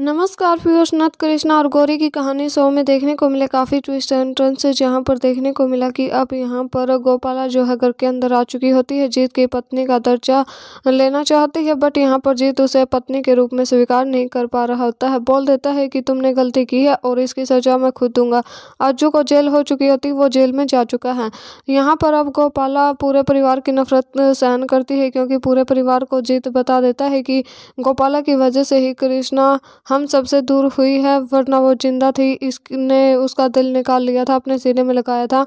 नमस्कार पीयूष नथ कृष्णा और गौरी की कहानी शो में देखने को मिले काफ़ी ट्विस्ट एंट्रेंस टर्न्स जहाँ पर देखने को मिला कि अब यहाँ पर गोपाला जो है घर के अंदर आ चुकी होती है जीत की पत्नी का दर्जा लेना चाहती है बट यहाँ पर जीत उसे पत्नी के रूप में स्वीकार नहीं कर पा रहा होता है बोल देता है कि तुमने गलती की है और इसकी सजा मैं खुद दूंगा अज्जू को जेल हो चुकी होती वो जेल में जा चुका है यहाँ पर अब गोपाला पूरे परिवार की नफरत सहन करती है क्योंकि पूरे परिवार को जीत बता देता है कि गोपाला की वजह से ही कृष्णा हम सबसे दूर हुई है वरना वो जिंदा थी इसने उसका दिल निकाल लिया था अपने सीने में लगाया था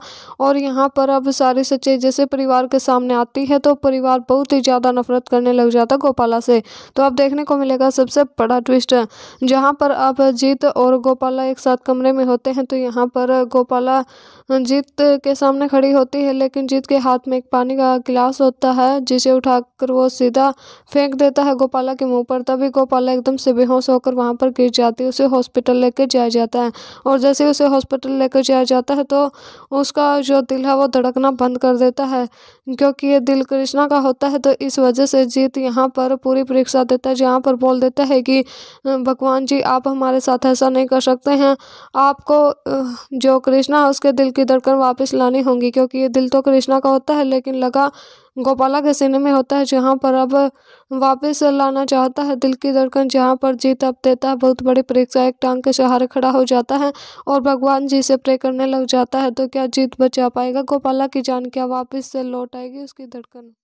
और यहाँ पर अब सारी सच्चाई जैसे परिवार के सामने आती है तो परिवार बहुत ही ज़्यादा नफरत करने लग जाता गोपाला से तो अब देखने को मिलेगा सबसे बड़ा ट्विस्ट जहाँ पर अब जीत और गोपाला एक साथ कमरे में होते हैं तो यहाँ पर गोपाला जीत के सामने खड़ी होती है लेकिन जीत के हाथ में एक पानी का गिलास होता है जिसे उठाकर वो सीधा फेंक देता है गोपाला के मुंह पर तभी गोपाला एकदम से बेहोश होकर वहाँ वहाँ पर गिर जाती है उसे हॉस्पिटल लेकर जाया जाता है और जैसे उसे हॉस्पिटल लेकर जाया जाता है तो उसका जो दिल है वो धड़कना बंद कर देता है क्योंकि ये दिल कृष्णा का होता है तो इस वजह से जीत यहाँ पर पूरी परीक्षा देता है जहाँ पर बोल देता है कि भगवान जी आप हमारे साथ ऐसा नहीं कर सकते हैं आपको जो कृष्णा है उसके दिल की धड़कन वापस लानी होगी क्योंकि ये दिल तो कृष्णा का होता है लेकिन लगा गोपाला के में होता है जहाँ पर अब वापस लाना चाहता है दिल की धड़कन जहाँ पर जीत अब देता है बहुत बड़ी परीक्षा एक टांग के सहारे खड़ा हो जाता है और भगवान जी से प्रे करने लग जाता है तो क्या जीत बचा पाएगा गोपाला की जान क्या वापस से लौट आएगी उसकी धड़कन